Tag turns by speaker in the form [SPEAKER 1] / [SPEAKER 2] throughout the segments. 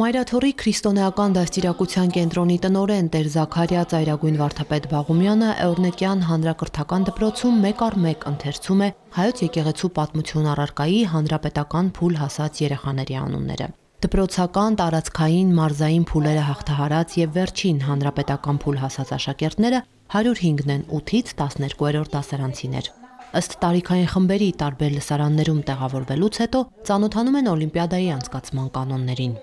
[SPEAKER 1] Մայրաթորի քրիստոնեական դաստիարակության կենտրոնի տնօրեն Տեր Զաքարիա Ծայրագույն Վարդապետ Բաղումյանը Էորնեկյան հանրակրթական դպրոցում մեկ առ մեկ ընթերցում է հայոց եկեղեցու պատմություն առարկայի հանրապետական փուլ հասած երեխաների անունները։ Դպրոցական, տարածքային, մարզային փուլերը հաղթահարած եւ վերջին հանրապետական փուլ հասած աշակերտները 105-ն են 8-ից 12-րդ դասարանցիներ։ Ըստ տարիքային խմբերի տարբեր լսարաններում տեղավորվելուց հետո ծանոթանում են Օլիմպիադայի անցկացման կանոններին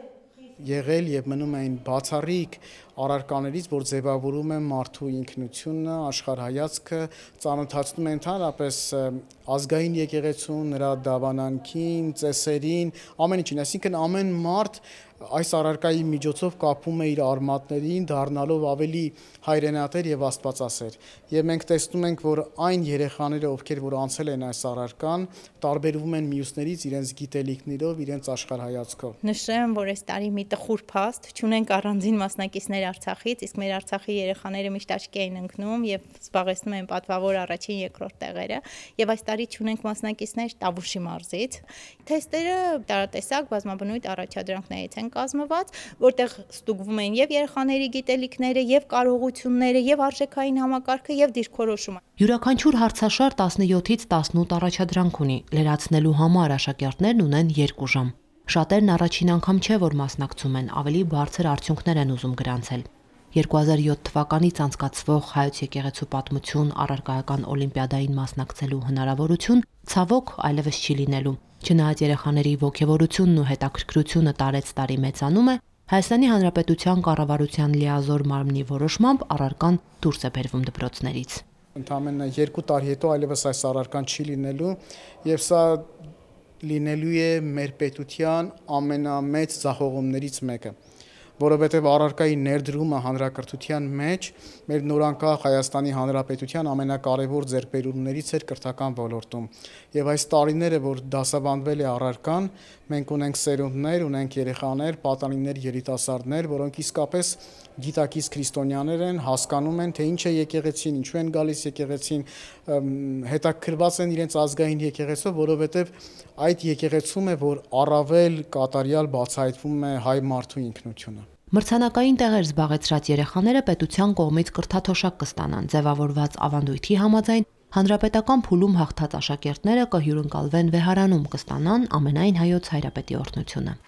[SPEAKER 2] եղել եւ մնում էին բացառիկ առարկաներից, որ ձևավորում են մարդու ինքնությունը, աշխարհայացքը, ծանոթացնում է ընդհանրապես ազգային եկեղեցուն, նրա դավանանքին, ծեսերին, ամեն ինչին, այսինքն ամեն մարդ այս առարկայի միջոցով կապում է իր արմատներին, դառնալով ավելի հայրենատեր եւ աստվածասեր։ Եվ մենք տեսնում ենք, որ այն երեխաները, ովքեր որ անցել են այս առարկան, տարբերվում են մյուսներից իրենց գիտելիքներով, իրենց աշխարհայացքով։
[SPEAKER 3] Նշեմ, որ այս տարի մի տխուր փաստ, ճունենք առանձին մասնակիցներ մեր Արցախից, իսկ մեր Արցախի երեխաները միշտ աչքի են ընկնում եւ զբաղեցնում են պատվավոր առաջին, երկրորդ տեղերը եւ այս տարի ճունենք մասնակիցներ Տավուշի մարզից։ Թեստերը տարատեսակ բազմաբնույթ առաջադրանքներից են կազմված, որտեղ ստուգվում են եւ երեխաների գիտելիքները, եւ կարողությունները, եւ արժեքային համակարգը եւ դիրքորոշումը։
[SPEAKER 1] Յուրաքանչյուր հարցաշար 17-ից 18 առաջադրանք ունի։ Լրացնելու համար աշակերտներն ունեն 2 ժամ։ Շատերն առաջին անգամ չէ որ մասնակցում են, ավելի բարձր արդյունքներ են ուզում գրանցել։ 2007 թվականից անցկացվող հայոց եկեղեցու պատմություն առարկայական օլիմպիադային մասնակցելու հնարավորություն ցավոք այլևս չի լինելու։ Չնայած երեխաների ողջավորությունն ու հետաքրքրությունը տարեց տարի մեծանում է, Հայաստանի Հանրապետության կառավարության լիազոր մարմնի որոշմամբ առարկան դուրս է բերվում դպրոցներից։
[SPEAKER 2] Ընդամենը 2 տարի հետո այլևս այս առարկան չի լինելու, եւ սա լինելու է մեր պետության ամենամեծ ցախողումներից մեկը որովհետև առարկայի ներդրումը հանրակրթության մեջ մեր նորանկախ Հայաստանի Հանրապետության ամենակարևոր ձեռքբերումներից էր կրթական ոլորտում։ Եվ այս տարիները, որ դասավանդվել է առարկան, մենք ունենք սերունդներ, ունենք երեխաներ, պատանիներ, երիտասարդներ, որոնք իսկապես գիտակից քրիստոնյաներ են, հասկանում են, թե ինչ է եկեղեցին, ինչու են գալիս եկեղեցին, հետաքրված են իրենց ազգային եկեղեցով, որովհետև այդ եկեղեցում է, որ առավել կատարյալ բացահայտվում է հայ մարդու ինքնությունը։
[SPEAKER 1] Մրցանակային տեղեր զբաղեցրած երեխաները պետության կողմից կրթաթոշակ կստանան։ Ձևավորված ավանդույթի համաձայն հանրապետական փուլում հաղթած աշակերտները կհյուրընկալվեն վեհարանում կստանան ամենայն հայոց հայրապետի օրհնությունը։